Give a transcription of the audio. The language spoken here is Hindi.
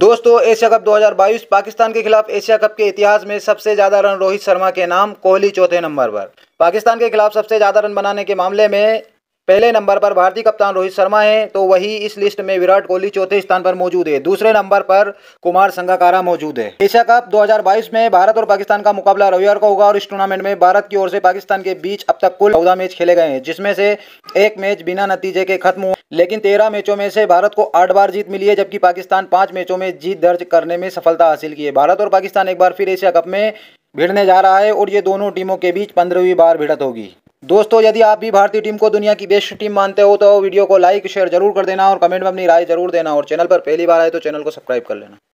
दोस्तों एशिया कप 2022 पाकिस्तान के खिलाफ एशिया कप के इतिहास में सबसे ज़्यादा रन रोहित शर्मा के नाम कोहली चौथे नंबर पर पाकिस्तान के खिलाफ सबसे ज़्यादा रन बनाने के मामले में पहले नंबर पर भारतीय कप्तान रोहित शर्मा हैं तो वही इस लिस्ट में विराट कोहली चौथे स्थान पर मौजूद है दूसरे नंबर पर कुमार संगकारा मौजूद है एशिया कप 2022 में भारत और पाकिस्तान का मुकाबला रविवार को होगा और इस टूर्नामेंट में भारत की ओर से पाकिस्तान के बीच अब तक कुल चौदह मैच खेले गए हैं जिसमें से एक मैच बिना नतीजे के खत्म हुआ लेकिन तेरह मैचों में से भारत को आठ बार जीत मिली है जबकि पाकिस्तान पांच मैचों में जीत दर्ज करने में सफलता हासिल की है भारत और पाकिस्तान एक बार फिर एशिया कप में भिड़ने जा रहा है और ये दोनों टीमों के बीच पंद्रहवीं बार भिड़त होगी दोस्तों यदि आप भी भारतीय टीम को दुनिया की बेस्ट टीम मानते हो तो वीडियो को लाइक शेयर जरूर कर देना और कमेंट में अपनी राय जरूर देना और चैनल पर पहली बार आए तो चैनल को सब्सक्राइब कर लेना